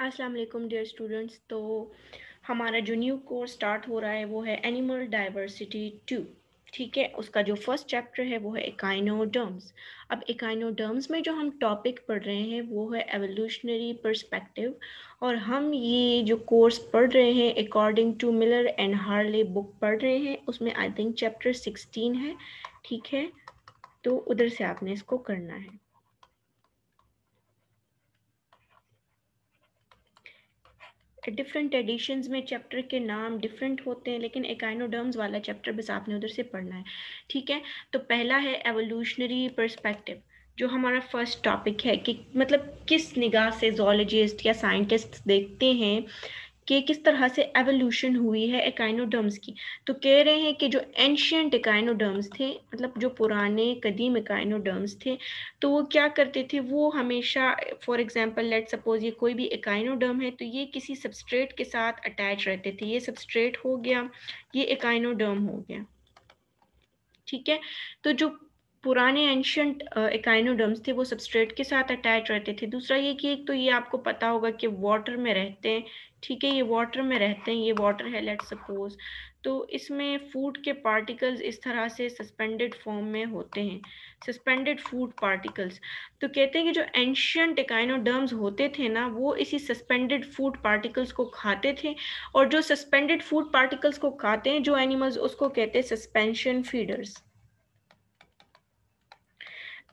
अस्सलाम dear students तो हमारा जो न्यू कोर्स स्टार्ट हो रहा है वो है एनिमल डाइवर्सिटी टू ठीक है उसका जो फर्स्ट चैप्टर है वो है इकाइनोडर्म्स अब इकाइनोडर्म्स में जो हम टॉपिक पढ़ रहे हैं वो है एवोल्यूशनरी पर्सपेक्टिव और हम ये जो कोर्स पढ़ रहे हैं according to Miller and Harley book पढ़ रहे हैं उसमें आई थिंक चैप्टर सिक्सटीन है ठीक है तो उधर से आपने इसको करना है डिफरेंट एडिशंस में चैप्टर के नाम डिफरेंट होते हैं लेकिन एकाइनोडर्म्स वाला चैप्टर बस आपने उधर से पढ़ना है ठीक है तो पहला है एवोल्यूशनरी पर्सपेक्टिव जो हमारा फर्स्ट टॉपिक है कि मतलब किस निगाह से जोलॉजिस्ट या साइंटिस्ट देखते हैं कि किस तरह से एवोल्यूशन हुई है एकाइनोडर्म्स की तो कह रहे हैं कि जो एंशियंट एकाइनोडर्म्स थे मतलब जो पुराने कदीम एकाइनोडर्म्स थे तो वो क्या करते थे वो हमेशा फॉर एग्जांपल लेट सपोज ये कोई भी एकाइनोडर्म है तो ये किसी सबस्ट्रेट के साथ अटैच रहते थे ये सबस्ट्रेट हो गया ये एकाइनोडर्म हो गया ठीक है तो जो पुराने एंशंट एकाइनोडर्म्स थे वो सबस्ट्रेट के साथ अटैच रहते थे दूसरा ये कि एक तो ये आपको पता होगा कि वाटर में रहते हैं ठीक है ये वाटर में रहते हैं ये वाटर है लेट सपोज तो इसमें फूड के पार्टिकल्स इस तरह से सस्पेंडेड फॉर्म में होते हैं सस्पेंडेड फूड पार्टिकल्स तो कहते हैं कि जो एंशियंट एकाइनोडर्म्स होते थे ना वो इसी सस्पेंडेड फूड पार्टिकल्स को खाते थे और जो सस्पेंडेड फूड पार्टिकल्स को खाते हैं जो एनिमल्स उसको कहते हैं सस्पेंशन फीडर्स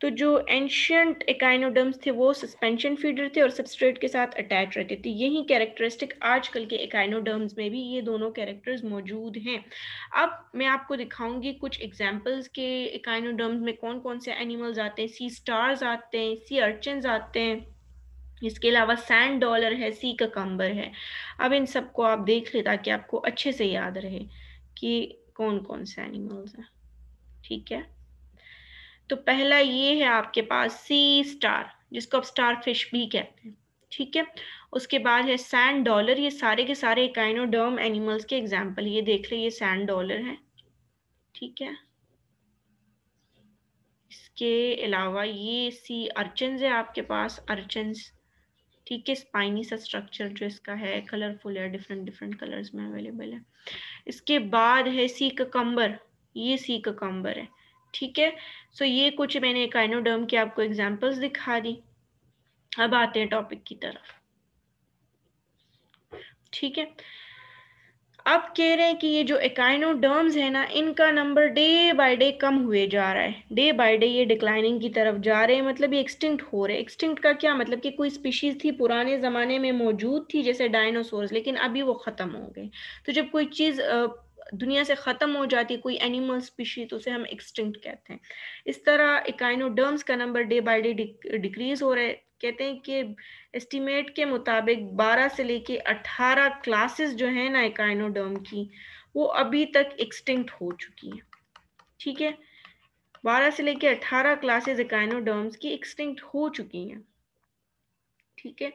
तो जो एंशियंट एकाइनोडम्स थे वो सस्पेंशन फीडर थे और सबस्ट्रेट के साथ अटैच रहते थे यही कैरेक्टरिस्टिक आजकल के एकाइनोडर्म्स में भी ये दोनों कैरेक्टर्स मौजूद हैं अब मैं आपको दिखाऊंगी कुछ एग्जांपल्स के एकाइनोडर्म्स में कौन कौन से एनिमल्स आते हैं सी स्टार्स आते हैं सी अर्चन आते हैं इसके अलावा सैंड डॉलर है सी ककम्बर है अब इन सबको आप देख लें ताकि आपको अच्छे से याद रहे कि कौन कौन से एनिमल्स हैं ठीक है तो पहला ये है आपके पास सी स्टार जिसको आप स्टार फिश भी कहते हैं ठीक है उसके बाद है सैंड डॉलर ये सारे के सारे इकाइनोडर्म एनिमल्स के एग्जाम्पल ये देख ले ये सैंड डॉलर है ठीक है इसके अलावा ये सी अर्चन्स है आपके पास अर्चन्स ठीक है स्पाइनी सा स्ट्रक्चर जो इसका है कलरफुल है डिफरेंट डिफरेंट कलर्स में अवेलेबल है इसके बाद है सी ककम्बर ये सी ककम्बर है ठीक है सो ये कुछ मैंने काइनोडर्म की आपको एग्जांपल्स दिखा दी अब आते हैं टॉपिक की तरफ ठीक है अब कह रहे हैं कि ये जो एकाइनोडर्म्स है ना इनका नंबर डे बाय डे कम हुए जा रहा है डे बाय डे ये डिक्लाइनिंग की तरफ जा रहे हैं मतलब ये एक्सटिंक्ट हो रहे हैं एक्सटिंक्ट का क्या मतलब कि कोई स्पीशीज थी पुराने ज़माने में मौजूद थी जैसे डायनासोर्स लेकिन अभी वो ख़त्म हो गए तो जब कोई चीज़ दुनिया से ख़त्म हो जाती है कोई एनिमल स्पीशी तो उसे हम एक्सटिंक्ट कहते हैं इस तरह इकाइनोडर्म्स का number day by day decrease हो रहे कहते हैं कि एस्टिमेट के मुताबिक 12 से लेके 18 क्लासेस जो है ना इकाइनोडर्म की वो अभी तक एक्सटिंक्ट हो चुकी है ठीक है 12 से लेके 18 क्लासेस इकाइनोडर्म्स की एक्सटिंक्ट हो चुकी हैं ठीक है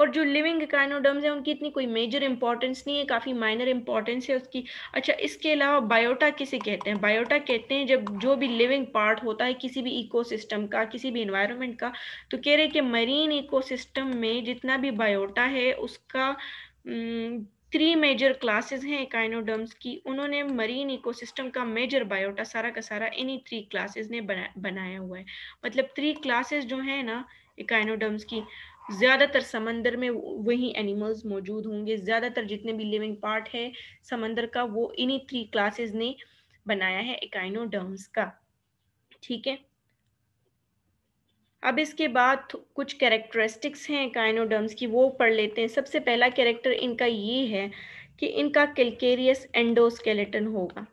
और जो लिविंग काइनोडम्स हैं उनकी इतनी कोई मेजर इंपॉर्टेंस नहीं है काफ़ी माइनर इंपॉर्टेंस है उसकी अच्छा इसके अलावा बायोटा किसे कहते हैं बायोटा कहते हैं जब जो भी लिविंग पार्ट होता है किसी भी इकोसिस्टम का किसी भी इन्वायरमेंट का तो कह रहे कि मरीन इकोसिस्टम में जितना भी बायोटा है उसका थ्री मेजर क्लासेस हैं इकाइनोडम्स की उन्होंने मरीन इकोसिस्टम का मेजर बायोटा सारा का सारा इन्हीं थ्री क्लासेस ने बना, बनाया हुआ है मतलब थ्री क्लासेस जो है ना काइनोडर्म्स की ज़्यादातर समंदर में वही एनिमल्स मौजूद होंगे ज़्यादातर जितने भी लिविंग पार्ट है समंदर का वो इन्हीं थ्री क्लासेस ने बनाया है इकाइनोडर्म्स का ठीक है अब इसके बाद कुछ कैरेक्टरिस्टिक्स हैं इकाइनोडर्म्स की वो पढ़ लेते हैं सबसे पहला कैरेक्टर इनका ये है कि इनका कैलकेरियस एंडोस्केलेटन होगा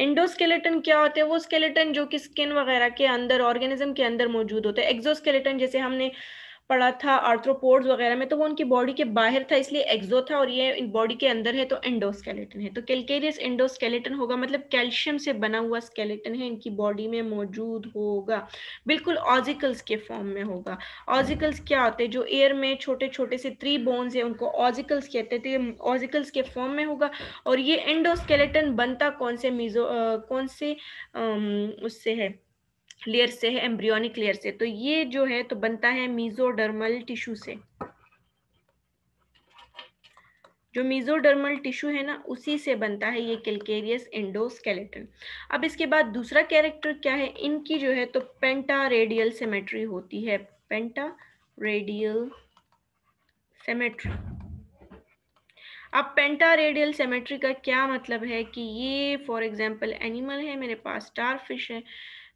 एंडोस्केलेटन क्या होते हैं वो स्केलेटन जो कि स्किन वगैरह के अंदर ऑर्गेनिज्म के अंदर मौजूद होते हैं एक्जोस्केलेटन जैसे हमने पड़ा था आर्थ्रोपोड्स वगैरह में तो वो उनकी बॉडी के बाहर था इसलिए एक्सो था और ये इन बॉडी के अंदर है तो एंडोस्केलेटन है तो कैलकेरियस एंडोस्केलेटन होगा मतलब कैल्शियम से बना हुआ स्केलेटन है इनकी बॉडी में मौजूद होगा बिल्कुल ऑजिकल्स के फॉर्म में होगा ऑजिकल्स क्या होते हैं जो एयर में छोटे छोटे से थ्री बोन्स है उनको ऑजिकल्स कहते थे तो ऑजिकल्स के फॉर्म में होगा और ये एंडोस्केलेटन बनता कौन से मीजो कौन से उससे है लेयर से है एम्ब्रियोनिक लेयर से तो ये जो है तो बनता है मीजोडर्मल टिश्यू से जो मीजोडर्मल टिश्यू है ना उसी से बनता है ये कैलकेरियस एंडोस्केलेटन अब इसके बाद दूसरा कैरेक्टर क्या है इनकी जो है तो पेंटा रेडियल सेमेट्री होती है पेंटा रेडियल सेमेट्री अब पेंटा रेडियल सेमेट्री का क्या मतलब है कि ये फॉर एग्जांपल एनिमल है मेरे पास स्टार फिश है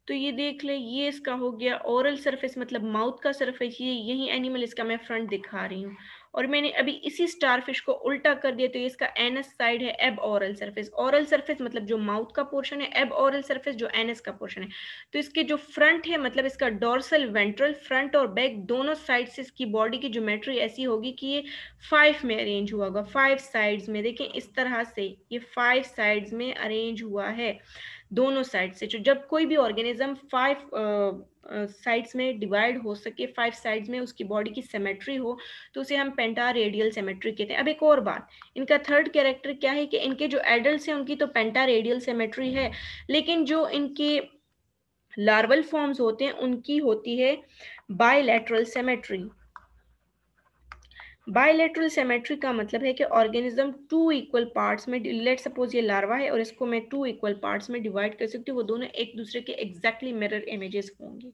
तो ये देख ले ये इसका हो गया ओरल सरफेस मतलब माउथ का सरफेस ये यही एनिमल इसका मैं फ्रंट दिखा रही हूँ और मैंने अभी इसी स्टारफिश को उल्टा कर दिया तो ये इसका एनस साइड है aboral surface oral surface मतलब जो माउथ का पोर्शन है एब ओरल सरफेस जो एनस का पोर्शन है तो इसके जो फ्रंट है मतलब इसका डोर्सल वेंट्रल फ्रंट और बैक दोनों साइड से इसकी बॉडी की ज्योमेट्री ऐसी होगी कि ये फाइव में अरेंज हुआ होगा फाइव साइड्स में देखें इस तरह से ये फाइव साइड्स में अरेंज हुआ है दोनों साइड से जब कोई भी ऑर्गेनिज्म फाइव साइड्स में डिवाइड हो सके फाइव साइड्स में उसकी बॉडी की सेमेट्री हो तो उसे हम पेंटा रेडियल सेमेट्री कहते हैं अब एक और बात इनका थर्ड कैरेक्टर क्या है कि इनके जो एडल्ट हैं उनकी तो पेंटा रेडियल सेमेट्री है लेकिन जो इनके लार्वल फॉर्म्स होते हैं उनकी होती है बायलैटरल सेमेट्री बायोलेट्रल सेमेट्री का मतलब है कि ऑर्गेनिज्म टू इक्वल पार्ट्स में लेट सपोज ये लार्वा है और इसको मैं टू इक्वल पार्ट्स में डिवाइड कर सकती हूँ वो दोनों एक दूसरे के एग्जैक्टली मिरर इमेजेस होंगे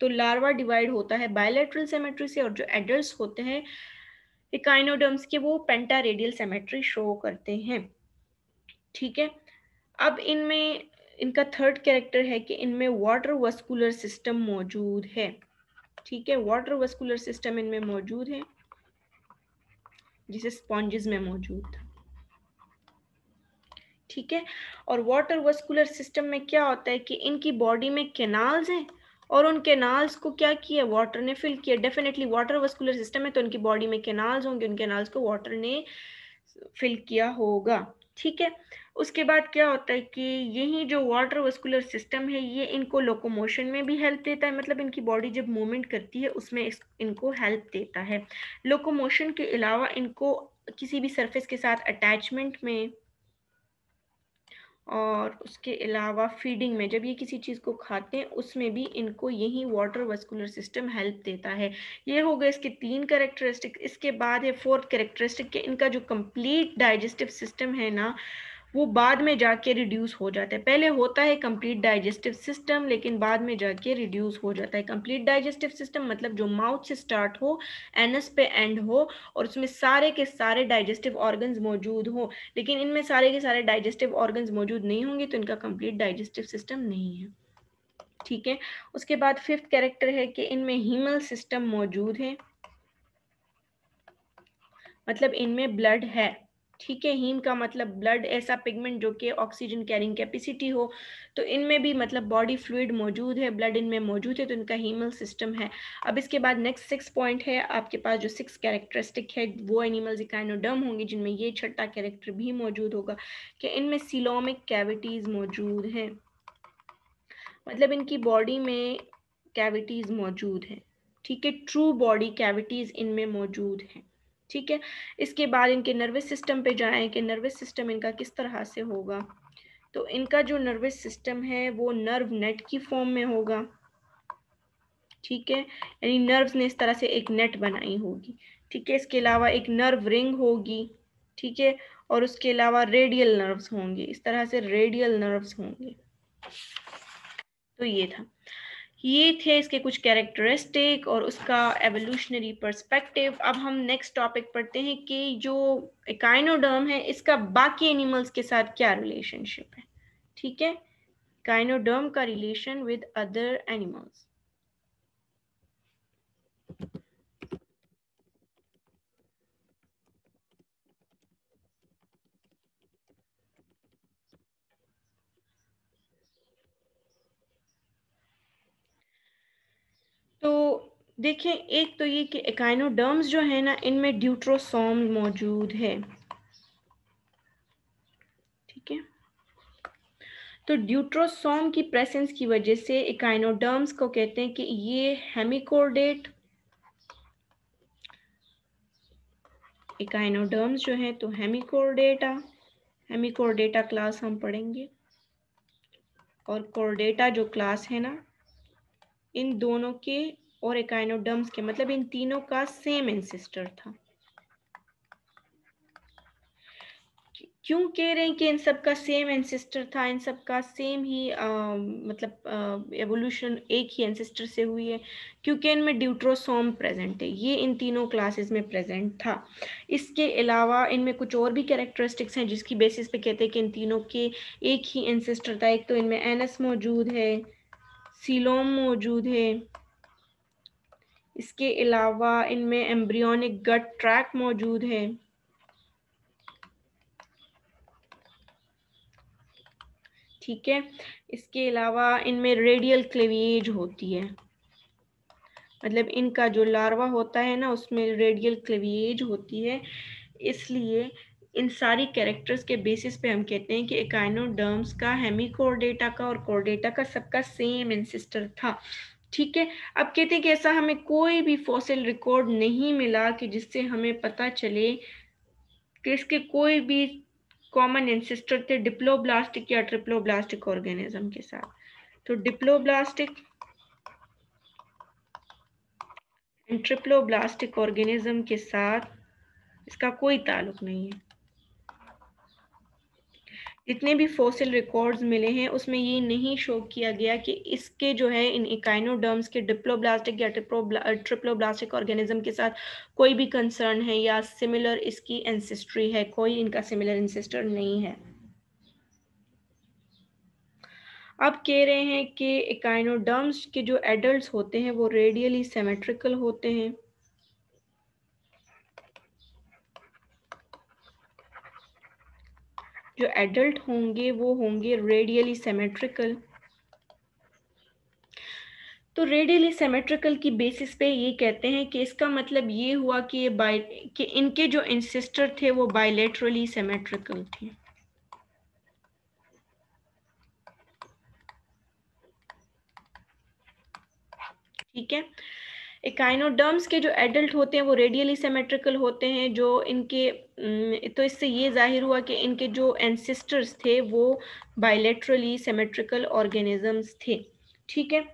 तो लार्वा डिवाइड होता है बायोलेट्रल सेमेट्री से और जो एडल्ट होते हैं इकाइनोडम्स के वो पेंटा रेडियल सेमेट्री शो करते हैं ठीक है अब इनमें इनका थर्ड कैरेक्टर है कि इनमें वाटर वस्कुलर सिस्टम मौजूद है ठीक है वाटर वस्कुलर सिस्टम इनमें मौजूद है जिसे स्पॉन्जेस में मौजूद था ठीक है और वाटर वस्कुलर सिस्टम में क्या होता है कि इनकी बॉडी में केनाल्स हैं और उन केनाल्स को क्या किया वाटर ने फिल किया डेफिनेटली वाटर वस्कुलर सिस्टम है तो उनकी बॉडी में केनाल्स होंगे उन केनाल्स को वाटर ने फिल किया होगा ठीक है उसके बाद क्या होता है कि यही जो वाटर वस्कुलर सिस्टम है ये इनको लोकोमोशन में भी हेल्प देता है मतलब इनकी बॉडी जब मूवमेंट करती है उसमें इनको हेल्प देता है लोकोमोशन के अलावा इनको किसी भी सरफेस के साथ अटैचमेंट में और उसके अलावा फीडिंग में जब ये किसी चीज़ को खाते हैं उसमें भी इनको यही वाटर वस्कुलर सिस्टम हेल्प देता है ये हो गए इसके तीन करेक्टरिस्टिक इसके बाद है फोर्थ करेक्टरिस्टिक के इनका जो कंप्लीट डाइजेस्टिव सिस्टम है ना वो बाद में जाके रिड्यूस हो जाता है पहले होता है कंप्लीट डाइजेस्टिव सिस्टम लेकिन बाद में जाके रिड्यूस हो जाता है कंप्लीट डाइजेस्टिव सिस्टम मतलब जो माउथ से स्टार्ट हो एनस पे एंड हो और उसमें सारे के सारे डाइजेस्टिव ऑर्गन्स मौजूद हो लेकिन इनमें सारे के सारे डाइजेस्टिव ऑर्गन्स मौजूद नहीं होंगे तो इनका कंप्लीट डाइजेस्टिव सिस्टम नहीं है ठीक है उसके बाद फिफ्थ कैरेक्टर है कि इनमें हीमल सिस्टम मौजूद है मतलब इनमें ब्लड है ठीक है हीम का मतलब ब्लड ऐसा पिगमेंट जो कि ऑक्सीजन कैरिंग कैपेसिटी हो तो इनमें भी मतलब बॉडी फ्लूड मौजूद है ब्लड इनमें मौजूद है तो इनका हीमल सिस्टम है अब इसके बाद नेक्स्ट सिक्स पॉइंट है आपके पास जो सिक्स कैरेक्टरिस्टिक है वो एनिमल्स इकाइनोडर्म होंगे जिनमें ये छठा कैरेक्टर भी मौजूद होगा कि इनमें सिलोमिक कैविटीज़ मौजूद हैं मतलब इनकी बॉडी में कैविटीज़ मौजूद हैं ठीक है ट्रू बॉडी कैविटीज़ इनमें मौजूद हैं ठीक है इसके बाद इनके नर्वस सिस्टम पे जाएं कि नर्वस सिस्टम इनका किस तरह से होगा तो इनका जो नर्वस सिस्टम है वो नर्व नेट की फॉर्म में होगा ठीक है यानी नर्व्स ने इस तरह से एक नेट बनाई होगी ठीक है इसके अलावा एक नर्व रिंग होगी ठीक है और उसके अलावा रेडियल नर्व्स होंगे इस तरह से रेडियल नर्व्स होंगे तो ये था ये थे इसके कुछ कैरेक्टरिस्टिक और उसका एवोल्यूशनरी पर्सपेक्टिव अब हम नेक्स्ट टॉपिक पढ़ते हैं कि जो काइनोडर्म है इसका बाकी एनिमल्स के साथ क्या रिलेशनशिप है ठीक है काइनोडर्म का रिलेशन विद अदर एनिमल्स देखें एक तो ये कि एकाइनोडर्म्स जो है ना इनमें ड्यूट्रोसोम मौजूद है ठीक है तो ड्यूट्रोसोम की प्रेजेंस की वजह से एकाइनोडर्म्स को कहते हैं कि ये हेमिकोर्डेट इकाइनोडर्म्स जो है तो हेमिकोर्डेटा हेमिकोर्डेटा क्लास हम पढ़ेंगे और कोर्डेटा जो क्लास है ना इन दोनों के और एकाइनोडम्स के मतलब इन तीनों का सेम एंसिस्टर था क्यों कह रहे हैं कि इन सब का सेम एंसिस्टर था इन सब का सेम ही आ, मतलब एवोल्यूशन एक ही एंसिस्टर से हुई है क्योंकि इनमें ड्यूट्रोसोम प्रेजेंट है ये इन तीनों क्लासेस में प्रेजेंट था इसके अलावा इनमें कुछ और भी कैरेक्टरिस्टिक्स हैं जिसकी बेसिस पे कहते हैं कि इन तीनों के एक ही एंसिस्टर था एक तो इनमें एनस मौजूद है सीलोम मौजूद है इसके अलावा इनमें एम्ब्रियोनिक गट ट्रैक मौजूद है ठीक है इसके अलावा इनमें रेडियल क्लेवेज होती है मतलब इनका जो लार्वा होता है ना उसमें रेडियल क्लेवेज होती है इसलिए इन सारी कैरेक्टर्स के बेसिस पे हम कहते हैं कि एकाइनोडर्म्स का हेमिकोरडेटा का और कोर्डेटा का सबका सेम इंसिस्टर था ठीक है अब कहते हैं कि ऐसा हमें कोई भी फॉसिल रिकॉर्ड नहीं मिला कि जिससे हमें पता चले कि इसके कोई भी कॉमन एंसेस्टर थे डिप्लोब्लास्टिक या ट्रिप्लोब्लास्टिक ऑर्गेनिज्म के साथ तो डिप्लोब्लास्टिक ट्रिप्लोब्लास्टिक ऑर्गेनिज्म के साथ इसका कोई ताल्लुक नहीं है जितने भी फोसिल रिकॉर्ड्स मिले हैं उसमें ये नहीं शो किया गया कि इसके जो है इन इकाइनोडर्म्स के डिप्लोब्लास्टिक या ट्रिप्लोब्लास्टिक ऑर्गेनिज्म के साथ कोई भी कंसर्न है या सिमिलर इसकी एंसेस्ट्री है कोई इनका सिमिलर एंसेस्टर नहीं है अब कह रहे हैं कि इकाइनोडर्म्स के जो एडल्ट होते हैं वो रेडियली सेमेट्रिकल होते हैं जो एडल्ट होंगे वो होंगे रेडियली सेमेट्रिकल तो रेडियली सेमेट्रिकल की बेसिस पे ये कहते हैं कि इसका मतलब ये हुआ कि ये बाय कि इनके जो इंसिस्टर थे वो बायलेटरली सेमेट्रिकल थे ठीक है एकाइनोडर्म्स के जो एडल्ट होते हैं वो रेडियली सेमेट्रिकल होते हैं जो इनके तो इससे ये जाहिर हुआ कि इनके जो एंसिस्टर्स थे वो बायलेटरली सेमेट्रिकल ऑर्गेनिजम्स थे ठीक है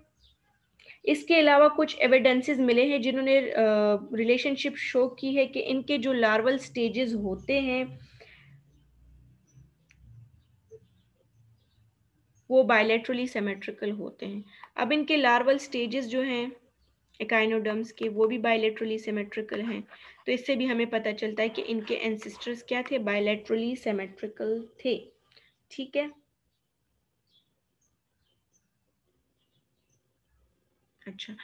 इसके अलावा कुछ एविडेंसेस मिले हैं जिन्होंने रिलेशनशिप शो की है कि इनके जो लार्वल स्टेजेस होते हैं वो बायोलेट्रली सेमेट्रिकल होते हैं अब इनके लार्वल स्टेजेस जो हैं एकाइनोडम्स के वो भी बायलेट्रली सेमेट्रिकल हैं तो इससे भी हमें पता चलता है कि इनके एंसिस्टर्स क्या थे बायलेट्रली सेमेट्रिकल थे ठीक है अच्छा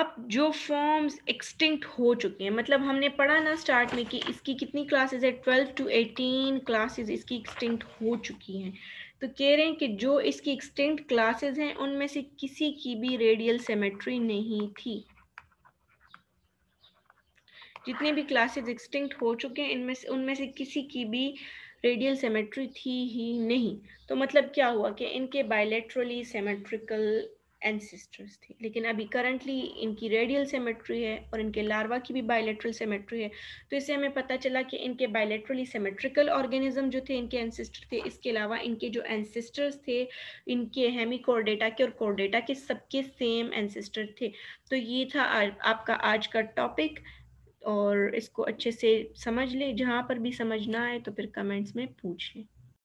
अब जो फॉर्म्स एक्सटिंक्ट हो चुके हैं मतलब हमने पढ़ा ना स्टार्ट में कि इसकी कितनी क्लासेस है ट्वेल्व टू एटीन क्लासेस इसकी एक्सटिंक्ट हो चुकी हैं तो कह रहे हैं कि जो इसकी एक्सटेंट क्लासेस हैं उनमें से किसी की भी रेडियल सेमेट्री नहीं थी जितने भी क्लासेस एक्सटिंक्ट हो चुके हैं इनमें से उनमें से किसी की भी रेडियल सेमेट्री थी ही नहीं तो मतलब क्या हुआ कि इनके बायोलेट्रली सेमेट्रिकल एंसेस्टर्स थे लेकिन अभी करंटली इनकी रेडियल सेमेट्री है और इनके लार्वा की भी बायोलेट्रल सेमेट्री है तो इससे हमें पता चला कि इनके बायोलेट्रली सेमेट्रिकल ऑर्गेनिज्म जो थे इनके एंसेस्टर थे इसके अलावा इनके जो एंसेस्टर्स थे इनके हेमी कोर्डेटा के और कोर्डेटा के सबके सेम एंसेस्टर थे तो ये था आपका आज का टॉपिक और इसको अच्छे से समझ लें जहाँ पर भी समझना आए तो फिर कमेंट्स में पूछ लें